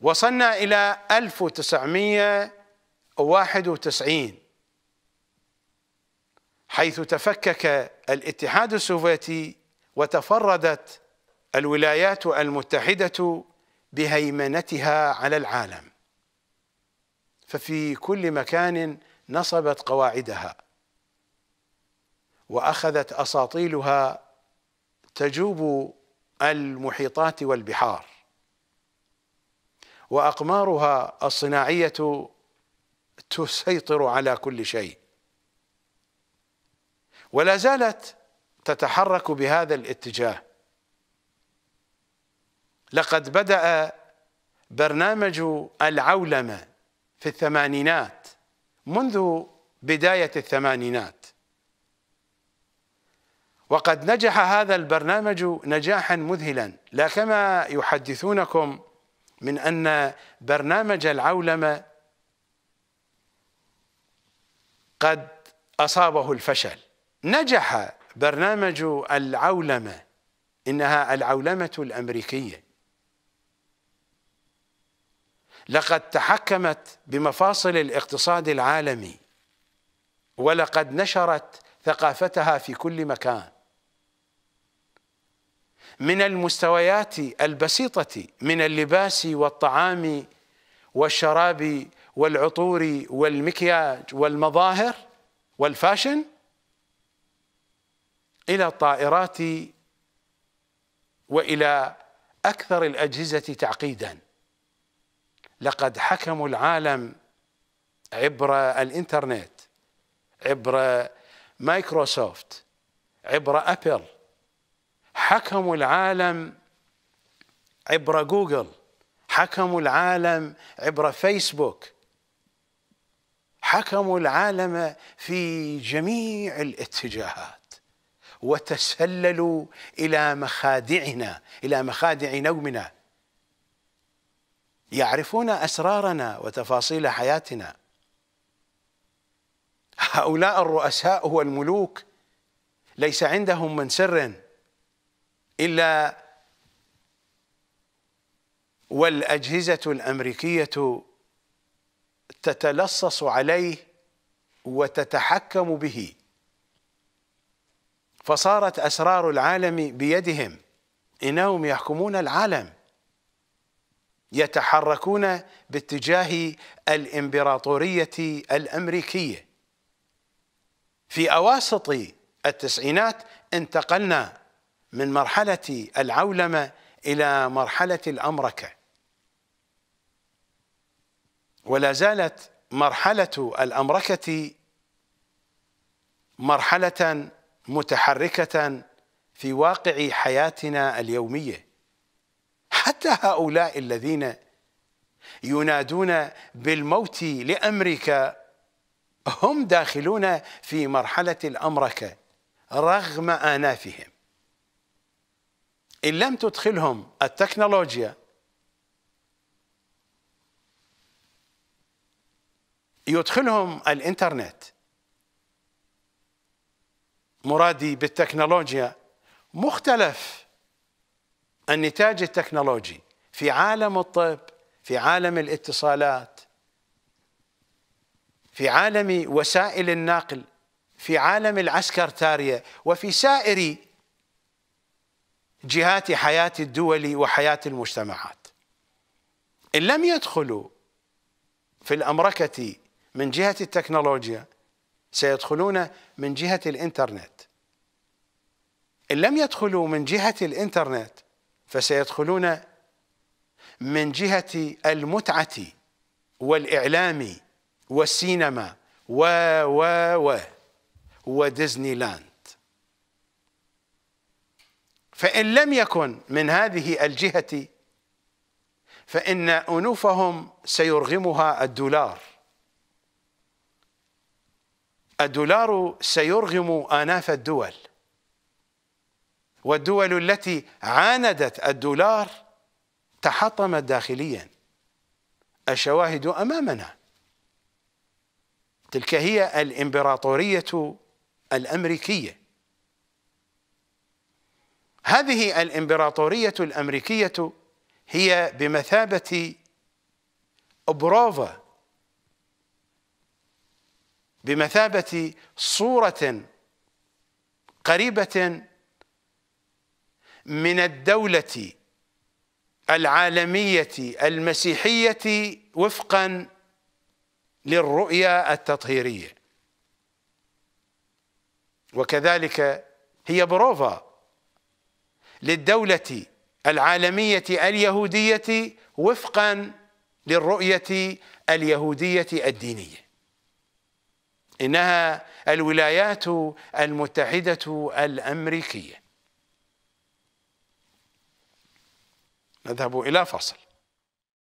وصلنا إلى 1991 حيث تفكك الاتحاد السوفيتي وتفردت الولايات المتحدة بهيمنتها على العالم ففي كل مكان نصبت قواعدها واخذت اساطيلها تجوب المحيطات والبحار واقمارها الصناعيه تسيطر على كل شيء ولا زالت تتحرك بهذا الاتجاه لقد بدا برنامج العولمه في الثمانينات منذ بدايه الثمانينات وقد نجح هذا البرنامج نجاحا مذهلا لا كما يحدثونكم من أن برنامج العولمة قد أصابه الفشل نجح برنامج العولمة إنها العولمة الأمريكية لقد تحكمت بمفاصل الاقتصاد العالمي ولقد نشرت ثقافتها في كل مكان من المستويات البسيطة من اللباس والطعام والشراب والعطور والمكياج والمظاهر والفاشن إلى الطائرات وإلى أكثر الأجهزة تعقيدا لقد حكموا العالم عبر الإنترنت عبر مايكروسوفت عبر أبل حكموا العالم عبر جوجل حكموا العالم عبر فيسبوك حكموا العالم في جميع الاتجاهات وتسللوا الى مخادعنا الى مخادع نومنا يعرفون اسرارنا وتفاصيل حياتنا هؤلاء الرؤساء والملوك ليس عندهم من سر إلا والأجهزة الأمريكية تتلصص عليه وتتحكم به فصارت أسرار العالم بيدهم إنهم يحكمون العالم يتحركون باتجاه الإمبراطورية الأمريكية في أواسط التسعينات انتقلنا من مرحلة العولمة إلى مرحلة الأمركة ولا زالت مرحلة الأمركة مرحلة متحركة في واقع حياتنا اليومية حتى هؤلاء الذين ينادون بالموت لأمريكا هم داخلون في مرحلة الأمركة رغم آنافهم إن لم تدخلهم التكنولوجيا يدخلهم الإنترنت مرادي بالتكنولوجيا مختلف النتاج التكنولوجي في عالم الطب في عالم الاتصالات في عالم وسائل النقل في عالم العسكر تارية وفي سائر جهات حياة الدول وحياة المجتمعات إن لم يدخلوا في الأمركة من جهة التكنولوجيا سيدخلون من جهة الإنترنت إن لم يدخلوا من جهة الإنترنت فسيدخلون من جهة المتعة والإعلام والسينما و و و وديزني لاند فإن لم يكن من هذه الجهة فإن أنوفهم سيرغمها الدولار الدولار سيرغم آناف الدول والدول التي عاندت الدولار تحطمت داخليا الشواهد أمامنا تلك هي الإمبراطورية الأمريكية هذه الامبراطوريه الامريكيه هي بمثابه بروفا بمثابه صوره قريبه من الدوله العالميه المسيحيه وفقا للرؤيه التطهيريه وكذلك هي بروفا للدولة العالمية اليهودية وفقا للرؤية اليهودية الدينية إنها الولايات المتحدة الأمريكية نذهب إلى فصل